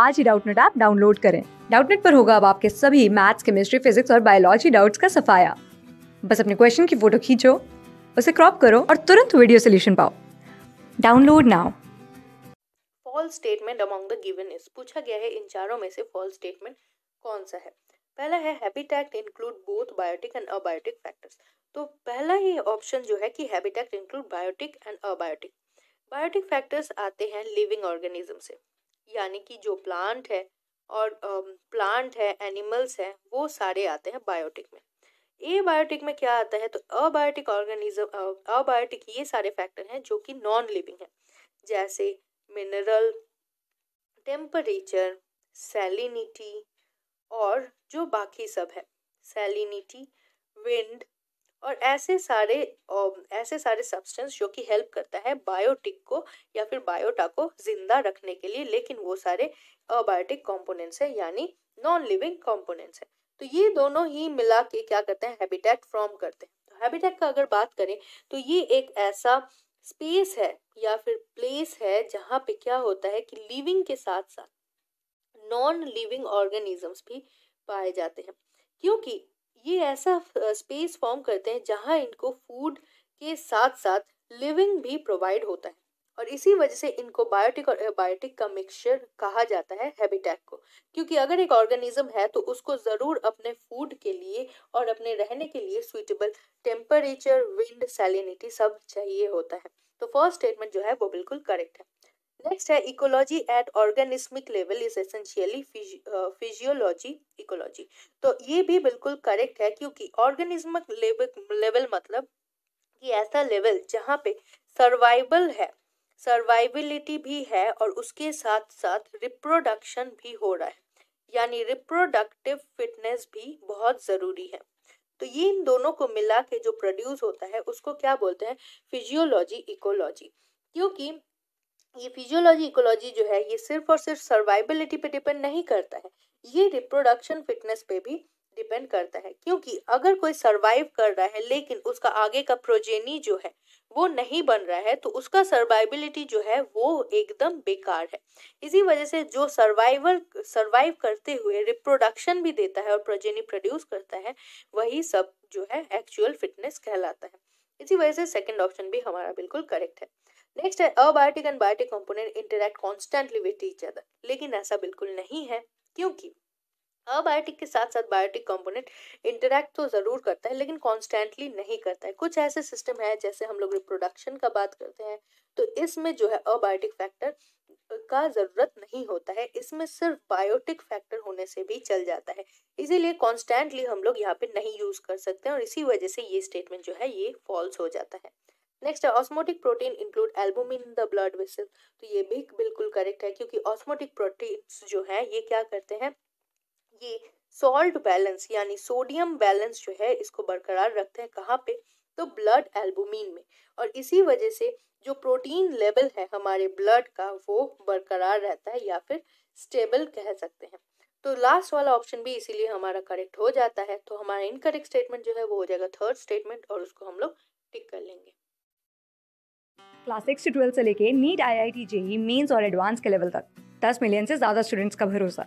आज ही Doubtnut app download करें डाउटनेट पर होगा अब आपके सभी मैथ्स केमिस्ट्री फिजिक्स और बायोलॉजी डाउट्स का सफाया बस अपने क्वेश्चन की फोटो खींचो उसे क्रॉप करो और तुरंत वीडियो सोल्यूशन पाओ download now false statement among the given is पूछा गया है इन चारों में से फॉल्स स्टेटमेंट कौन सा है पहला है habitat include both biotic and abiotic factors तो पहला ही ऑप्शन जो है कि habitat include biotic and abiotic biotic factors आते हैं लिविंग ऑर्गेनिज्म से यानी कि जो प्लांट है और प्लांट है एनिमल्स हैं वो सारे आते हैं बायोटिक में ए बायोटिक में क्या आता है तो अबायोटिक ऑर्गेनिज्म अबायोटिक ये सारे फैक्टर हैं जो कि नॉन लिविंग है जैसे मिनरल टेम्परेचर सेलिनिटी और जो बाकी सब है सेलिनिटी विंड और ऐसे सारे ऐसे सारे सब्सटेंस जो कि हेल्प करता है बायोटिक को या फिर बायोटा को जिंदा रखने के लिए लेकिन वो सारे अबायोटिक कॉम्पोनेंट्स है यानी नॉन लिविंग कॉम्पोनेंट्स है तो ये दोनों ही मिला के क्या करते हैं हैबिटेट फॉर्म करते हैं तो हैबिटेट का अगर बात करें तो ये एक ऐसा स्पेस है या फिर प्लेस है जहाँ पे क्या होता है कि लिविंग के साथ साथ नॉन लिविंग ऑर्गेनिजम्स भी पाए जाते हैं क्योंकि ये ऐसा स्पेस फॉर्म करते हैं जहाँ इनको फूड के साथ साथ लिविंग भी प्रोवाइड होता है और इसी वजह से इनको बायोटिक और एबायोटिक का मिक्सचर कहा जाता है हैबिटेट को क्योंकि अगर एक ऑर्गेनिज्म है तो उसको ज़रूर अपने फूड के लिए और अपने रहने के लिए सुइटेबल टेम्परेचर विंड सैलिनिटी सब चाहिए होता है तो फर्स्ट स्टेटमेंट जो है वो बिल्कुल करेक्ट है नेक्स्ट है ecology at organismic level is essentially physiology ecology तो ये भी बिल्कुल करेक्ट है क्योंकि ऑर्गेनिज्मिक लेवल मतलब कि ऐसा लेवल जहाँ पे सर्वाइवल है सर्वाइबिलिटी भी है और उसके साथ साथ रिप्रोडक्शन भी हो रहा है यानी रिप्रोडक्टिव फिटनेस भी बहुत ज़रूरी है तो ये इन दोनों को मिला के जो प्रोड्यूस होता है उसको क्या बोलते हैं फिजियोलॉजी इकोलॉजी क्योंकि ये फिजियोलॉजी इकोलॉजी जो है ये सिर्फ और सिर्फ सर्वाइबिलिटी पे डिपेंड नहीं करता है ये रिप्रोडक्शन फिटनेस पे भी डिपेंड करता है क्योंकि अगर कोई सर्वाइव कर रहा है लेकिन उसका आगे का प्रोजेनी जो है वो नहीं बन रहा है तो उसका सर्वाइबिलिटी जो है वो एकदम बेकार है इसी वजह से जो सर्वाइवर सर्वाइव करते हुए रिप्रोडक्शन भी देता है और प्रोजेनी प्रोड्यूस करता है वही सब जो है एक्चुअल फिटनेस कहलाता है इसी वजह से सेकेंड ऑप्शन भी हमारा बिल्कुल करेक्ट है नेक्स्ट है abiotic and biotic component interact constantly with each other लेकिन ऐसा बिल्कुल नहीं है क्योंकि अबायोटिक के साथ साथ बायोटिक कंपोनेंट इंटरेक्ट तो ज़रूर करता है लेकिन कॉन्स्टेंटली नहीं करता है कुछ ऐसे सिस्टम है जैसे हम लोग रिप्रोडक्शन का बात करते हैं तो इसमें जो है अबायोटिक फैक्टर का ज़रूरत नहीं होता है इसमें सिर्फ बायोटिक फैक्टर होने से भी चल जाता है इसीलिए कॉन्स्टेंटली हम लोग यहाँ पे नहीं यूज़ कर सकते हैं और इसी वजह से ये स्टेटमेंट जो है ये फॉल्स हो जाता है नेक्स्ट है osmotic protein include albumin in the blood vessel तो ये भी बिल्कुल करेक्ट है क्योंकि ऑस्मोटिक प्रोटीन्स जो है ये क्या करते हैं ये सॉल्ट बैलेंस यानी सोडियम बैलेंस जो है इसको बरकरार रखते हैं कहाँ पे तो ब्लड एल्बुमिन में और इसी वजह से जो प्रोटीन लेवल है हमारे ब्लड का वो बरकरार रहता है या फिर स्टेबल कह सकते हैं तो लास्ट वाला ऑप्शन भी इसीलिए हमारा करेक्ट हो जाता है तो हमारा इनकरेक्ट स्टेटमेंट जो है वो हो जाएगा थर्ड स्टेटमेंट और उसको हम लोग टिक कर लेंगे क्लास सिक्स से ट्वेल्थ से लेके NEET I I T JEE mains और एडवांस के लेवल तक दस मिलियन से ज़्यादा स्टूडेंट्स का भरोसा